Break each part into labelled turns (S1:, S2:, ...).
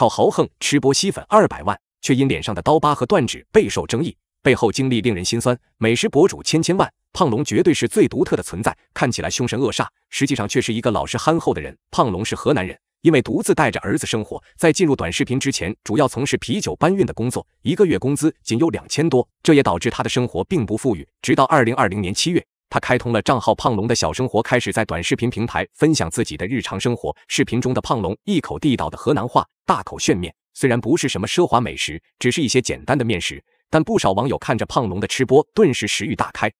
S1: 靠豪横吃播吸粉二百万，却因脸上的刀疤和断指备受争议，背后经历令人心酸。美食博主千千万，胖龙绝对是最独特的存在。看起来凶神恶煞，实际上却是一个老实憨厚的人。胖龙是河南人，因为独自带着儿子生活，在进入短视频之前，主要从事啤酒搬运的工作，一个月工资仅有两千多，这也导致他的生活并不富裕。直到二零二零年七月。他开通了账号“胖龙”的小生活，开始在短视频平台分享自己的日常生活。视频中的胖龙一口地道的河南话，大口炫面。虽然不是什么奢华美食，只是一些简单的面食，但不少网友看着胖龙的吃播，顿时食欲大开。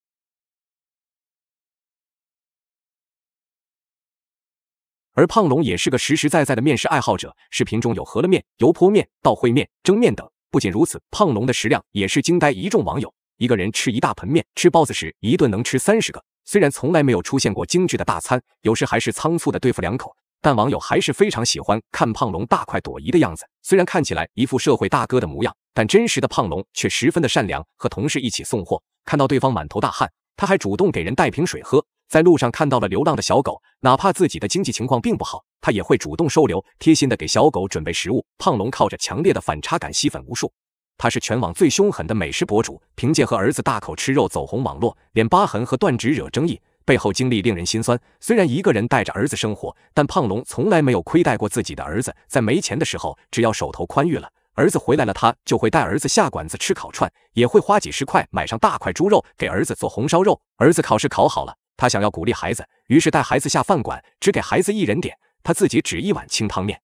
S1: 而胖龙也是个实实在在的面食爱好者，视频中有饸饹面、油泼面、到烩面、蒸面等。不仅如此，胖龙的食量也是惊呆一众网友。一个人吃一大盆面，吃包子时一顿能吃三十个。虽然从来没有出现过精致的大餐，有时还是仓促的对付两口，但网友还是非常喜欢看胖龙大快朵颐的样子。虽然看起来一副社会大哥的模样，但真实的胖龙却十分的善良。和同事一起送货，看到对方满头大汗，他还主动给人带瓶水喝。在路上看到了流浪的小狗，哪怕自己的经济情况并不好，他也会主动收留，贴心的给小狗准备食物。胖龙靠着强烈的反差感吸粉无数。他是全网最凶狠的美食博主，凭借和儿子大口吃肉走红网络，脸疤痕和断指惹争议，背后经历令人心酸。虽然一个人带着儿子生活，但胖龙从来没有亏待过自己的儿子。在没钱的时候，只要手头宽裕了，儿子回来了，他就会带儿子下馆子吃烤串，也会花几十块买上大块猪肉给儿子做红烧肉。儿子考试考好了，他想要鼓励孩子，于是带孩子下饭馆，只给孩子一人点，他自己只一碗清汤面。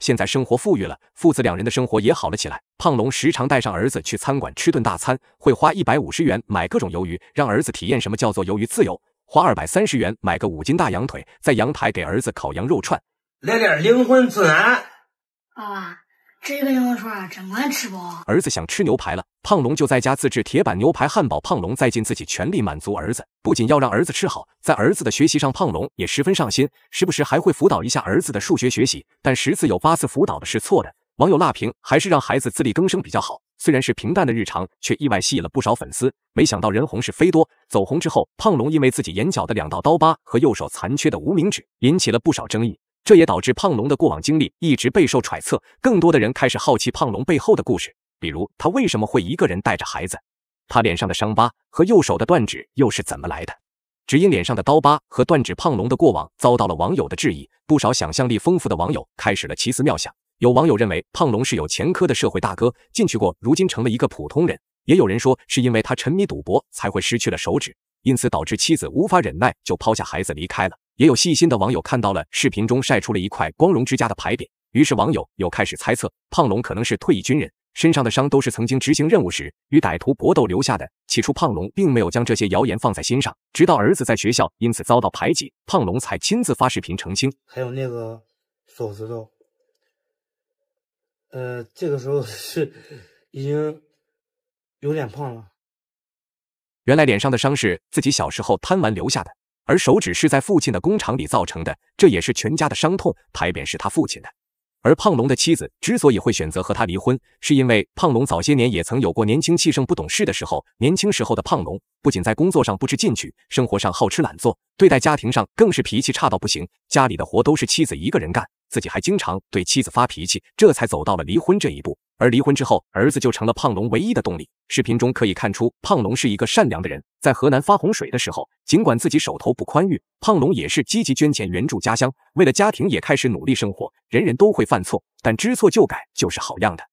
S1: 现在生活富裕了，父子两人的生活也好了起来。胖龙时常带上儿子去餐馆吃顿大餐，会花一百五十元买各种鱿鱼，让儿子体验什么叫做鱿鱼自由；花二百三十元买个五斤大羊腿，在阳台给儿子烤羊肉串，来点灵魂孜然。爸，爸，这个羊肉串真管吃不？儿子想吃牛排了。胖龙就在家自制铁板牛排汉堡，胖龙在尽自己全力满足儿子，不仅要让儿子吃好，在儿子的学习上，胖龙也十分上心，时不时还会辅导一下儿子的数学学习。但十次有八次辅导的是错的。网友辣评：还是让孩子自力更生比较好。虽然是平淡的日常，却意外吸引了不少粉丝。没想到人红是非多，走红之后，胖龙因为自己眼角的两道刀疤和右手残缺的无名指，引起了不少争议。这也导致胖龙的过往经历一直备受揣测，更多的人开始好奇胖龙背后的故事。比如他为什么会一个人带着孩子？他脸上的伤疤和右手的断指又是怎么来的？只因脸上的刀疤和断指，胖龙的过往遭到了网友的质疑。不少想象力丰富的网友开始了奇思妙想。有网友认为胖龙是有前科的社会大哥，进去过，如今成了一个普通人。也有人说是因为他沉迷赌博才会失去了手指，因此导致妻子无法忍耐就抛下孩子离开了。也有细心的网友看到了视频中晒出了一块光荣之家的牌匾，于是网友又开始猜测胖龙可能是退役军人。身上的伤都是曾经执行任务时与歹徒搏斗留下的。起初，胖龙并没有将这些谣言放在心上，直到儿子在学校因此遭到排挤，胖龙才亲自发视频澄清。还有那个手指头，呃，这个时候是已经有点胖了。原来脸上的伤是自己小时候贪玩留下的，而手指是在父亲的工厂里造成的，这也是全家的伤痛。牌匾是他父亲的。而胖龙的妻子之所以会选择和他离婚，是因为胖龙早些年也曾有过年轻气盛、不懂事的时候。年轻时候的胖龙不仅在工作上不知进取，生活上好吃懒做，对待家庭上更是脾气差到不行，家里的活都是妻子一个人干。自己还经常对妻子发脾气，这才走到了离婚这一步。而离婚之后，儿子就成了胖龙唯一的动力。视频中可以看出，胖龙是一个善良的人，在河南发洪水的时候，尽管自己手头不宽裕，胖龙也是积极捐钱援助家乡。为了家庭，也开始努力生活。人人都会犯错，但知错就改就是好样的。